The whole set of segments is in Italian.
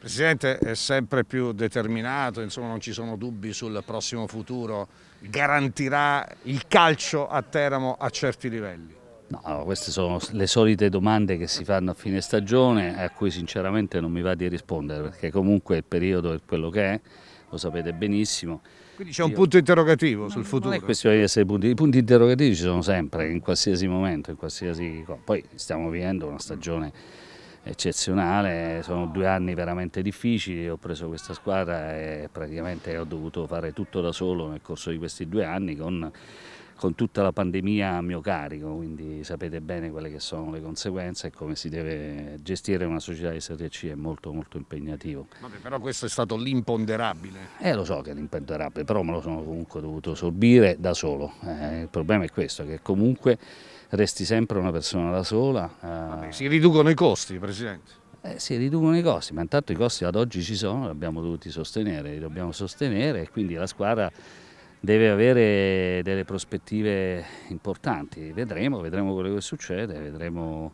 Presidente è sempre più determinato, insomma non ci sono dubbi sul prossimo futuro, garantirà il calcio a Teramo a certi livelli. No, queste sono le solite domande che si fanno a fine stagione a cui sinceramente non mi va di rispondere perché comunque il periodo è quello che è, lo sapete benissimo. Quindi c'è un Io... punto interrogativo no, sul futuro. Non è questione di essere punti, i punti interrogativi ci sono sempre, in qualsiasi momento, in qualsiasi Poi stiamo vivendo una stagione eccezionale, sono due anni veramente difficili, ho preso questa squadra e praticamente ho dovuto fare tutto da solo nel corso di questi due anni con, con tutta la pandemia a mio carico, quindi sapete bene quelle che sono le conseguenze e come si deve gestire una società di Serie C è molto molto impegnativo. Vabbè, però questo è stato l'imponderabile. Eh lo so che è l'imponderabile, però me lo sono comunque dovuto sorbire da solo. Eh, il problema è questo, che comunque resti sempre una persona da sola, eh, eh, si riducono i costi, Presidente. Eh, si riducono i costi, ma intanto i costi ad oggi ci sono, li abbiamo dovuti sostenere, li dobbiamo sostenere e quindi la squadra deve avere delle prospettive importanti. Vedremo, vedremo quello che succede, vedremo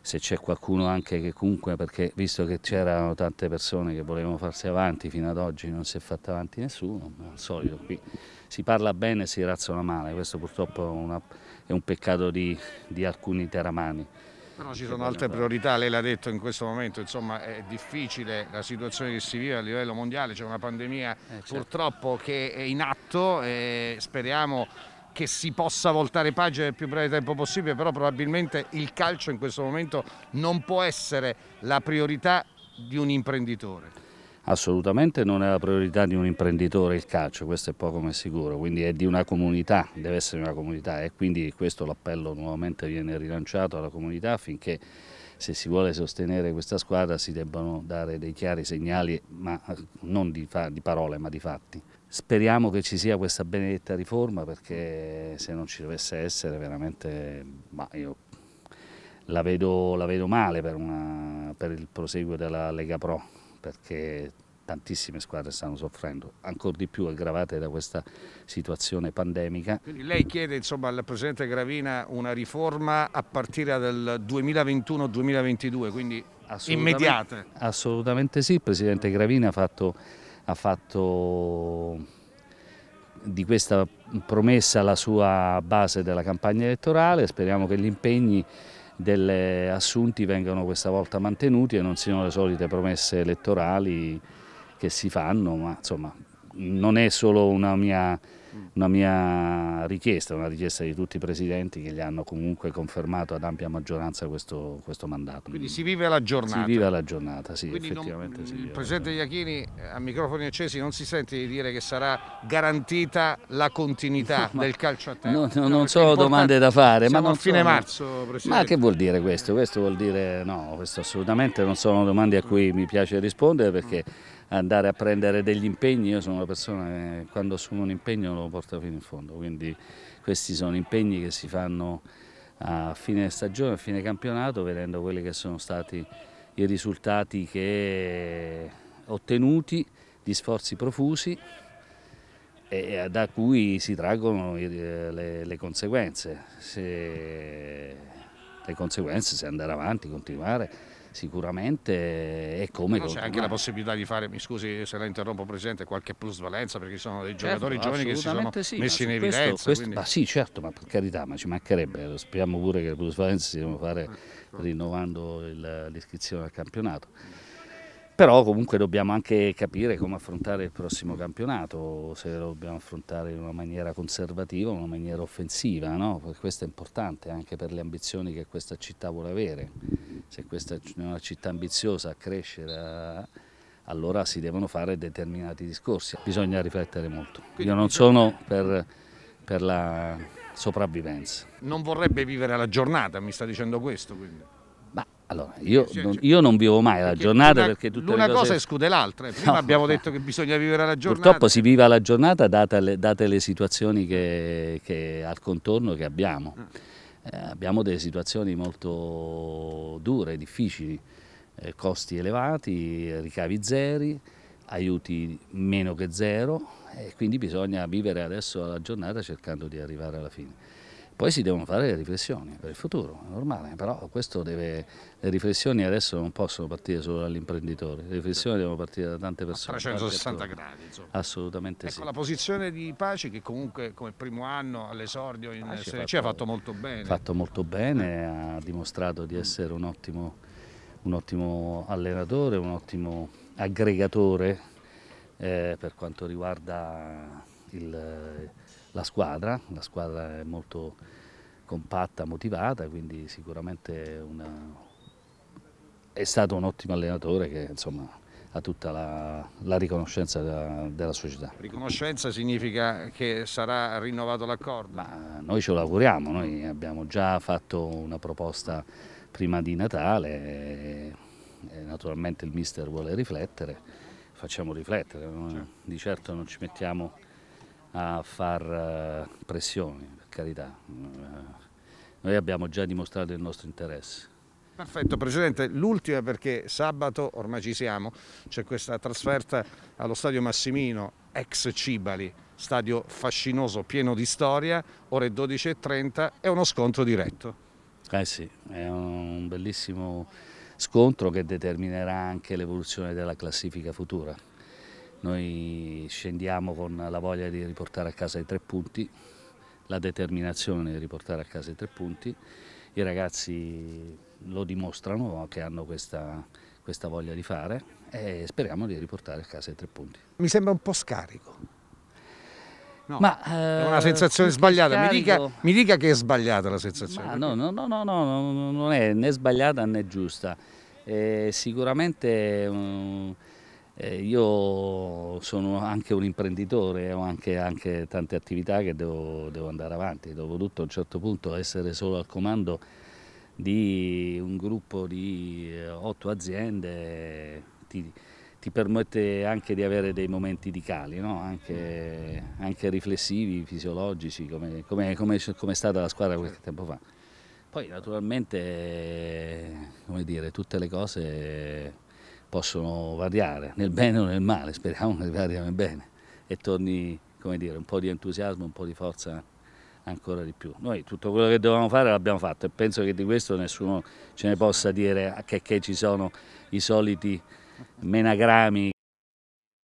se c'è qualcuno anche che comunque, perché visto che c'erano tante persone che volevano farsi avanti fino ad oggi non si è fatto avanti nessuno, ma al solito qui si parla bene e si razzola male, questo purtroppo è, una, è un peccato di, di alcuni teramani. Però ci sono altre priorità, lei l'ha detto in questo momento, insomma è difficile la situazione che si vive a livello mondiale, c'è una pandemia eh, certo. purtroppo che è in atto e speriamo che si possa voltare pagina nel più breve tempo possibile, però probabilmente il calcio in questo momento non può essere la priorità di un imprenditore assolutamente non è la priorità di un imprenditore il calcio, questo è poco ma sicuro, quindi è di una comunità, deve essere una comunità e quindi questo l'appello nuovamente viene rilanciato alla comunità affinché se si vuole sostenere questa squadra si debbano dare dei chiari segnali, ma non di, di parole ma di fatti. Speriamo che ci sia questa benedetta riforma perché se non ci dovesse essere veramente, bah, io la vedo, la vedo male per, una, per il proseguo della Lega Pro perché tantissime squadre stanno soffrendo, ancora di più aggravate da questa situazione pandemica. Quindi lei chiede insomma, al Presidente Gravina una riforma a partire dal 2021-2022, quindi assolutamente, immediate? Assolutamente sì, il Presidente Gravina ha fatto, ha fatto di questa promessa la sua base della campagna elettorale, speriamo che gli impegni delle assunti vengano questa volta mantenuti e non siano le solite promesse elettorali che si fanno, ma insomma non è solo una mia, una mia richiesta, una richiesta di tutti i presidenti che gli hanno comunque confermato ad ampia maggioranza questo, questo mandato. Quindi si vive la giornata. Si vive la giornata, sì, Quindi effettivamente non, si Il Presidente Iachini eh, a microfoni accesi non si sente di dire che sarà garantita la continuità del calcio a terra. No, no, non sono domande da fare. Siamo ma non a fine sono... marzo, Presidente. Ma che vuol dire questo? Questo vuol dire no, questo assolutamente non sono domande a cui mi piace rispondere perché... Mm andare a prendere degli impegni, io sono una persona che quando assumo un impegno lo porto fino in fondo, quindi questi sono impegni che si fanno a fine stagione, a fine campionato, vedendo quelli che sono stati i risultati che ottenuti, gli sforzi profusi e da cui si traggono eh, le, le conseguenze. Se, le conseguenze se andare avanti, continuare sicuramente è come... C'è anche la possibilità di fare, mi scusi se la interrompo Presidente, qualche plusvalenza perché ci sono dei certo, giocatori giovani che si sono sì, messi in questo, evidenza. Questo, quindi... Ma sì, certo, ma per carità, ma ci mancherebbe, speriamo pure che le plusvalenze si devono fare eh, rinnovando l'iscrizione al campionato. Però comunque dobbiamo anche capire come affrontare il prossimo campionato, se lo dobbiamo affrontare in una maniera conservativa in una maniera offensiva, no? questo è importante anche per le ambizioni che questa città vuole avere se questa è una città ambiziosa a crescere, eh, allora si devono fare determinati discorsi, bisogna riflettere molto. Io non sono per, per la sopravvivenza. Non vorrebbe vivere la giornata, mi sta dicendo questo? Quindi. Allora, io, non, io non vivo mai la giornata una, perché tutte L'una cose... cosa esclude l'altra, eh. prima no, abbiamo detto che bisogna vivere la giornata. Purtroppo si vive la giornata date le, date le situazioni che, che, al contorno che abbiamo. Ah eh, abbiamo delle situazioni molto dure, difficili, eh, costi elevati, ricavi zeri, aiuti meno che zero e quindi bisogna vivere adesso la giornata cercando di arrivare alla fine. Poi si devono fare le riflessioni per il futuro, è normale, però deve, le riflessioni adesso non possono partire solo dall'imprenditore, le riflessioni devono partire da tante persone. A 360 gradi. Insomma. Assolutamente ecco, sì. La posizione di Paci che comunque come primo anno all'esordio in Paci Serie C ha fatto molto bene. Ha fatto molto bene, ha dimostrato di essere un ottimo, un ottimo allenatore, un ottimo aggregatore eh, per quanto riguarda il, la squadra, la squadra è molto compatta, motivata, quindi sicuramente una... è stato un ottimo allenatore che insomma, ha tutta la, la riconoscenza della, della, società. Riconoscenza significa che sarà rinnovato l'accordo? noi ce lo auguriamo, noi abbiamo già fatto una proposta prima di Natale, e, e naturalmente il mister vuole riflettere, facciamo riflettere, certo. di certo non ci mettiamo a far eh, pressioni, per carità. Eh, noi abbiamo già dimostrato il nostro interesse. Perfetto Presidente, l'ultima perché sabato, ormai ci siamo, c'è questa trasferta allo Stadio Massimino, ex Cibali, stadio fascinoso, pieno di storia, ore 12.30, è uno scontro diretto. Eh sì, è un bellissimo scontro che determinerà anche l'evoluzione della classifica futura. Noi scendiamo con la voglia di riportare a casa i tre punti, la determinazione di riportare a casa i tre punti. I ragazzi lo dimostrano che hanno questa, questa voglia di fare e speriamo di riportare a casa i tre punti. Mi sembra un po' scarico. No, ma, è una eh, sensazione sbagliata, mi dica, mi dica, che è sbagliata la sensazione. No, no, no, no, no, non è né sbagliata né giusta. Eh, sicuramente um, eh, io sono anche un imprenditore, ho anche, anche tante attività che devo, devo andare avanti, dopotutto a un certo punto essere solo al comando di un gruppo di eh, otto aziende ti, ti permette anche di avere dei momenti di cali, no? anche, anche, riflessivi, fisiologici, come, come, come, come, è stata la squadra qualche certo. tempo fa. Poi naturalmente, come dire, tutte le cose possono variare, nel bene o nel male, speriamo che variano nel bene e torni dire, un po' di entusiasmo, un po' di forza ancora di più. Noi tutto quello che dovevamo fare l'abbiamo fatto e penso che di questo nessuno ce ne possa dire che, che ci sono i soliti menagrami